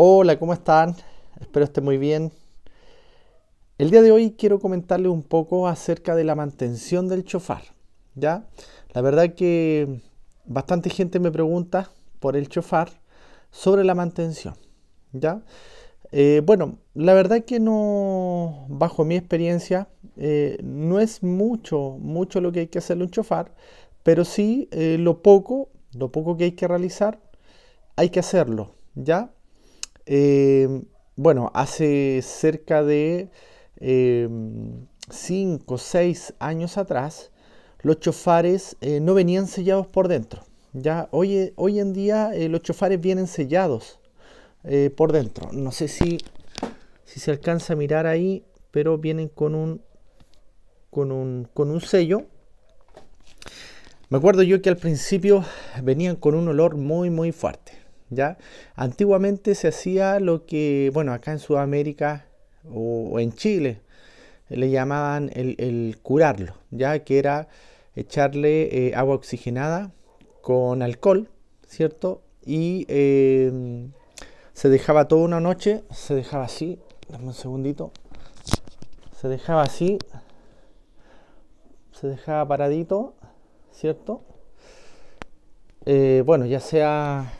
Hola, ¿cómo están? Espero esté muy bien. El día de hoy quiero comentarles un poco acerca de la mantención del chofar. ¿ya? La verdad que bastante gente me pregunta por el chofar sobre la mantención. ¿ya? Eh, bueno, la verdad que no, bajo mi experiencia, eh, no es mucho, mucho lo que hay que hacerle un chofar, pero sí eh, lo poco, lo poco que hay que realizar, hay que hacerlo. ¿ya? Eh, bueno, hace cerca de 5 o 6 años atrás, los chofares eh, no venían sellados por dentro. ¿ya? Hoy, en día eh, los chofares vienen sellados por dentro. No sé si, si, se alcanza a mirar ahí, pero vienen con un, con un, con un sello. Me acuerdo yo que al principio venían con un olor muy muy fuerte. ¿ya? Antiguamente se hacía lo que, bueno, acá en Sudamérica o, en Chile le llamaban el, curarlo, ¿ya? Que era echarle eh, agua oxigenada con alcohol, ¿cierto? Y em, se dejaba toda una noche, se dejaba así, dame un segundito, se dejaba así, se dejaba paradito, ¿cierto? Eh, bueno, ya sea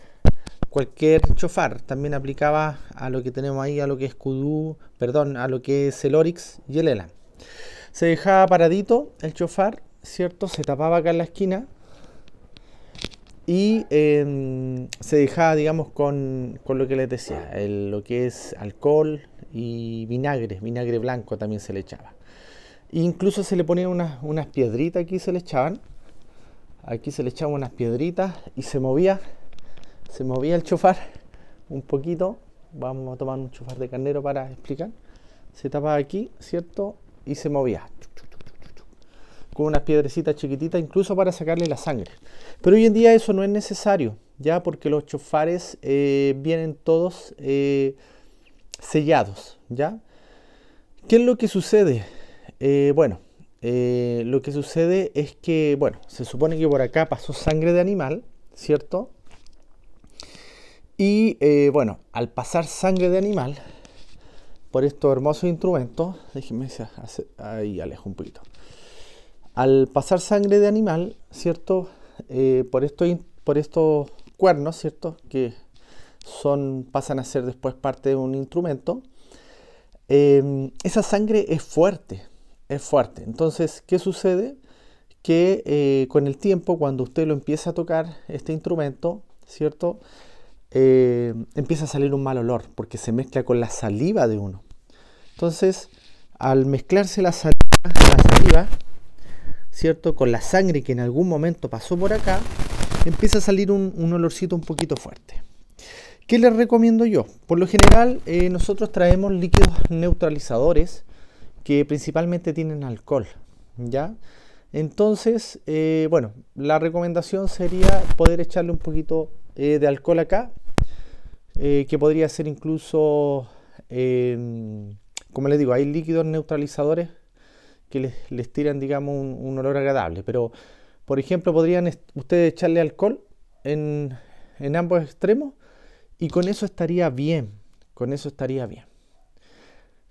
cualquier chofar. También aplicaba a lo que tenemos ahí, a lo que es perdón, a lo que es el Oryx y el Elan. Se dejaba paradito el chofar, ¿cierto? Se tapaba acá en la esquina y em, se dejaba, digamos, con, lo que les decía, lo que es alcohol y vinagre, vinagre blanco también se le echaba. Incluso se le ponían unas, unas piedritas aquí, se le echaban. Aquí se le echaban unas piedritas y se movía se movía el chofar un poquito. Vamos a tomar un chofar de carnero para explicar. Se tapaba aquí, ¿cierto? Y se movía. Con unas piedrecitas chiquititas, incluso para sacarle la sangre. Pero hoy en día eso no es necesario, ya porque los chofares eh, vienen todos eh, sellados, ¿ya? ¿Qué es lo que sucede? Eh, bueno, lo que sucede es que, bueno, se supone que por acá pasó sangre de animal, ¿cierto? Y eh, bueno, al pasar sangre de animal por estos hermosos instrumentos, déjenme ahí alejo un poquito. Al pasar sangre de animal, ¿cierto? Eh, por, estos, por estos cuernos, ¿cierto? Que son, pasan a ser después parte de un instrumento. Em, esa sangre es fuerte, es fuerte. Entonces, ¿qué sucede? Que eh, con el tiempo, cuando usted lo empieza a tocar, este instrumento, ¿cierto? Eh, empieza a salir un mal olor porque se mezcla con la saliva de uno. Entonces, al mezclarse la saliva, ¿cierto? Con la sangre que en algún momento pasó por acá, empieza a salir un, olorcito un poquito fuerte. ¿Qué les recomiendo yo? Por lo general, eh, nosotros traemos líquidos neutralizadores que principalmente tienen alcohol, ¿ya? Entonces, eh, bueno, la recomendación sería poder echarle un poquito de alcohol acá eh, que podría ser incluso, em, como les digo, hay líquidos neutralizadores que les, tiran, digamos, un, olor agradable. Pero, por ejemplo, podrían ustedes echarle alcohol en, ambos extremos y con eso estaría bien, con eso estaría bien.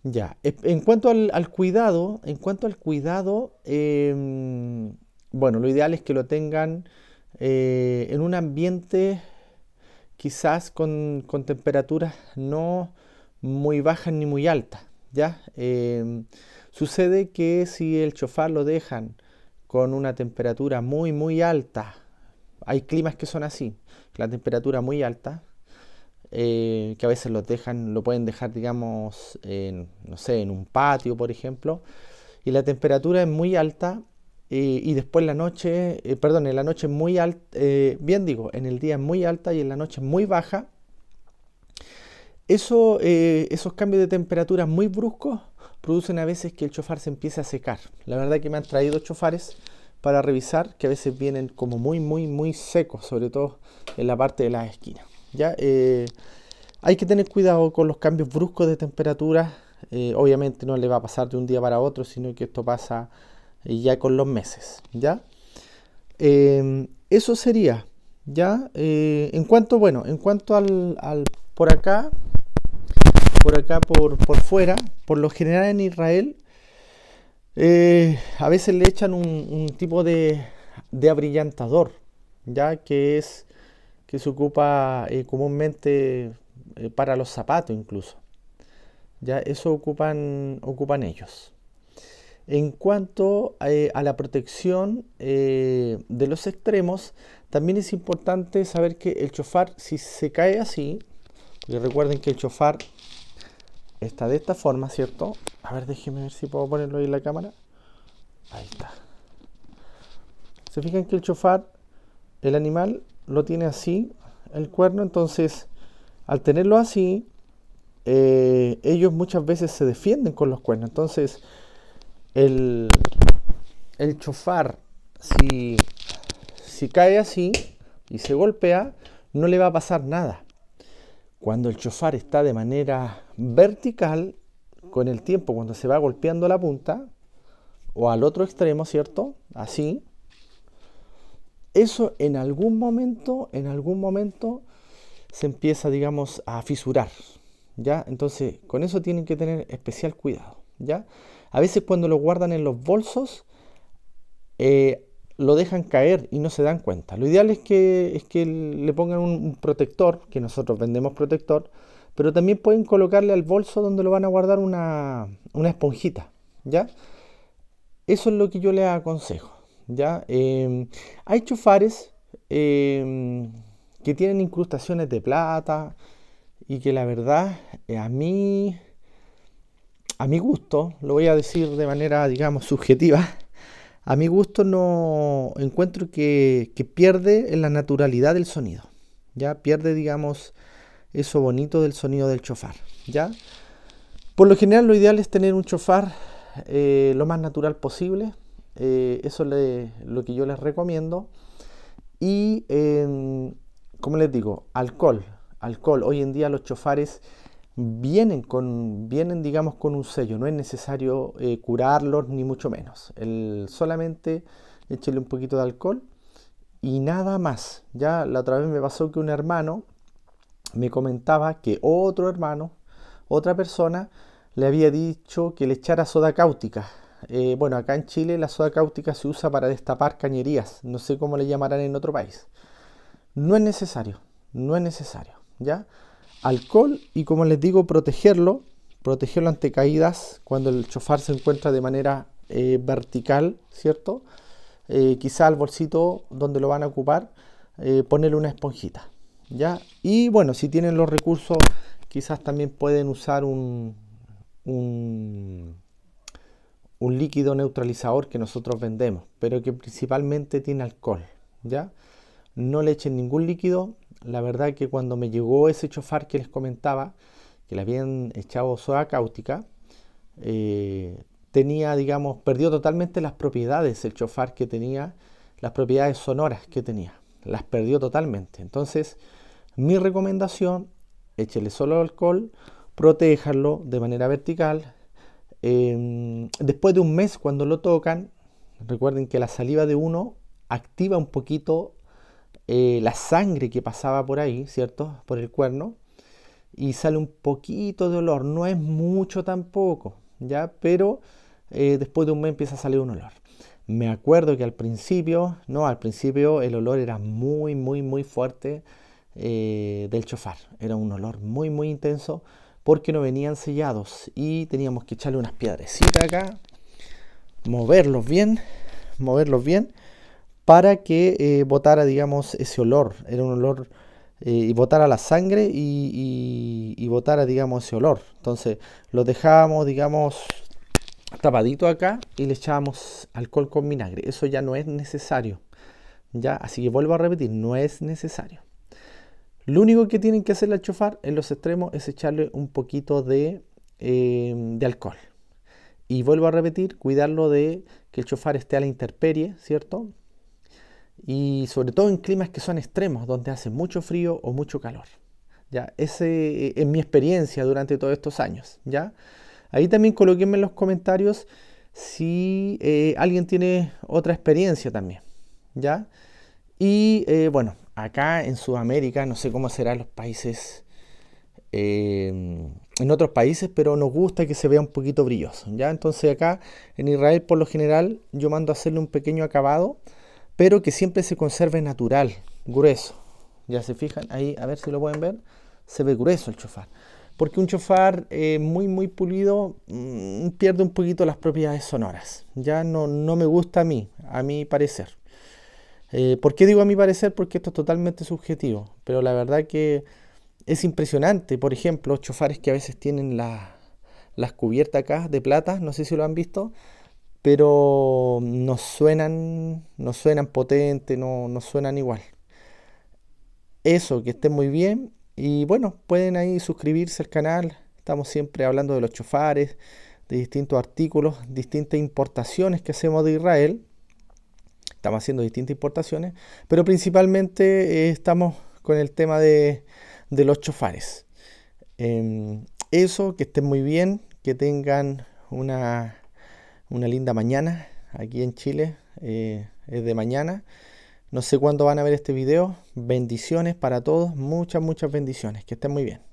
Ya, en cuanto al, cuidado, en cuanto al cuidado, em, bueno, lo ideal es que lo tengan eh, en un ambiente quizás con, con temperaturas no muy bajas ni muy altas. ¿ya? Em, sucede que si el chofar lo dejan con una temperatura muy muy alta, hay climas que son así, la temperatura muy alta, eh, que a veces lo dejan, lo pueden dejar, digamos, no sé, en un patio, por ejemplo, y la temperatura es muy alta, y después la noche, eh, perdón, en la noche muy alta, eh, bien digo, en el día muy alta y en la noche muy baja, Eso, eh, esos cambios de temperatura muy bruscos producen a veces que el chofar se empiece a secar. La verdad que me han traído chofares para revisar que a veces vienen como muy, muy, muy secos, sobre todo en la parte de las esquinas. ¿ya? hay que tener cuidado con los cambios bruscos de temperatura. obviamente no le va a pasar de un día para otro, sino que esto pasa y ya con los meses, ¿ya? Eh, eso sería, ¿ya? Eh, en cuanto, bueno, en cuanto al, por acá, por acá, por, por, fuera, por lo general en Israel, eh, a veces le echan un, tipo de, de, abrillantador, ¿ya? Que es, que se ocupa comúnmente para los zapatos incluso, ¿ya? Eso ocupan, ocupan ellos. En cuanto eh, a la protección eh, de los extremos, también es importante saber que el chofar, si se cae así, recuerden que el chofar está de esta forma, ¿cierto? A ver, déjenme ver si puedo ponerlo ahí en la cámara. Ahí está. Se fijan que el chofar, el animal, lo tiene así, el cuerno, entonces al tenerlo así, eh, ellos muchas veces se defienden con los cuernos. Entonces, el, chofar, si, si cae así y se golpea, no le va a pasar nada. Cuando el chofar está de manera vertical, con el tiempo, cuando se va golpeando la punta, o al otro extremo, ¿cierto? Así. Eso en algún momento, en algún momento se empieza, digamos, a fisurar. ¿Ya? Entonces, con eso tienen que tener especial cuidado. ¿ya? A veces cuando lo guardan en los bolsos, eh, lo dejan caer y no se dan cuenta. Lo ideal es que, es que le pongan un protector, que nosotros vendemos protector, pero también pueden colocarle al bolso donde lo van a guardar una, esponjita, ¿ya? Eso es lo que yo les aconsejo, ¿ya? Em, hay chufares em, que tienen incrustaciones de plata y que la verdad eh, a mí a mi gusto, lo voy a decir de manera, digamos, subjetiva, a mi gusto no encuentro que, pierde en la naturalidad del sonido, ya pierde, digamos, eso bonito del sonido del chofar, ya. Por lo general, lo ideal es tener un chofar eh, lo más natural posible, eh, eso es lo que yo les recomiendo. Y, eh, como les digo, alcohol, alcohol. Hoy en día los chofares vienen, con, vienen digamos, con un sello, no es necesario eh, curarlos ni mucho menos. El, solamente échale un poquito de alcohol y nada más. Ya la otra vez me pasó que un hermano me comentaba que otro hermano, otra persona, le había dicho que le echara soda cáutica. Eh, bueno, acá en Chile la soda cáutica se usa para destapar cañerías. No sé cómo le llamarán en otro país. No es necesario, no es necesario, ¿ya? alcohol y como les digo, protegerlo, protegerlo ante caídas cuando el chofar se encuentra de manera eh, vertical, ¿cierto? Eh, quizá al bolsito donde lo van a ocupar, eh, ponerle una esponjita, ¿ya? Y bueno, si tienen los recursos, quizás también pueden usar un, un, un líquido neutralizador que nosotros vendemos, pero que principalmente tiene alcohol, ¿ya? No le echen ningún líquido, la verdad que cuando me llegó ese chofar que les comentaba, que le habían echado soda cáustica, eh, tenía, digamos, perdió totalmente las propiedades el chofar que tenía, las propiedades sonoras que tenía, las perdió totalmente. Entonces, mi recomendación, échele solo alcohol, protéjanlo de manera vertical. Em, después de un mes, cuando lo tocan, recuerden que la saliva de uno activa un poquito eh, la sangre que pasaba por ahí, ¿cierto? Por el cuerno. Y sale un poquito de olor, no es mucho tampoco, ¿ya? Pero eh, después de un mes empieza a salir un olor. Me acuerdo que al principio, no, al principio el olor era muy, muy, muy fuerte eh, del chofar. Era un olor muy, muy intenso porque no venían sellados y teníamos que echarle unas piedrecitas acá, moverlos bien, moverlos bien para que eh, botara, digamos, ese olor. Era un olor eh, y botara la sangre y, botara, digamos, ese olor. Entonces lo dejábamos, digamos, tapadito acá y le echábamos alcohol con vinagre. Eso ya no es necesario. ¿ya? Así que vuelvo a repetir, no es necesario. Lo único que tienen que hacer al chofar en los extremos es echarle un poquito de, eh, alcohol. Y vuelvo a repetir, cuidarlo de que el chofar esté a la intemperie, ¿cierto? y sobre todo en climas que son extremos, donde hace mucho frío o mucho calor. ¿ya? Ese eh, es mi experiencia durante todos estos años. ¿ya? Ahí también coloquenme en los comentarios si eh, alguien tiene otra experiencia también. ¿ya? Y eh, bueno, acá en Sudamérica, no sé cómo serán los países, en otros países, pero nos gusta que se vea un poquito brilloso. ¿ya? Entonces acá en Israel por lo general yo mando a hacerle un pequeño acabado pero que siempre se conserve natural, grueso. Ya se fijan ahí, a ver si lo pueden ver, se ve grueso el chofar. Porque un chofar eh, muy, muy pulido mm, pierde un poquito las propiedades sonoras. Ya no, me gusta a mí, a mi parecer. Eh, ¿Por qué digo a mi parecer? Porque esto es totalmente subjetivo. Pero la verdad que es impresionante. Por ejemplo, chofares que a veces tienen las cubiertas acá de plata, no sé si lo han visto pero no suenan, no suenan potente, no, suenan igual. Eso, que estén muy bien y bueno, pueden ahí suscribirse al canal. Estamos siempre hablando de los chofares, de distintos artículos, distintas importaciones que hacemos de Israel. Estamos haciendo distintas importaciones, pero principalmente eh, estamos con el tema de, los chofares. Em, eso, que estén muy bien, que tengan una una linda mañana aquí en Chile. Eh, es de mañana. No sé cuándo van a ver este video. Bendiciones para todos. Muchas, muchas bendiciones. Que estén muy bien.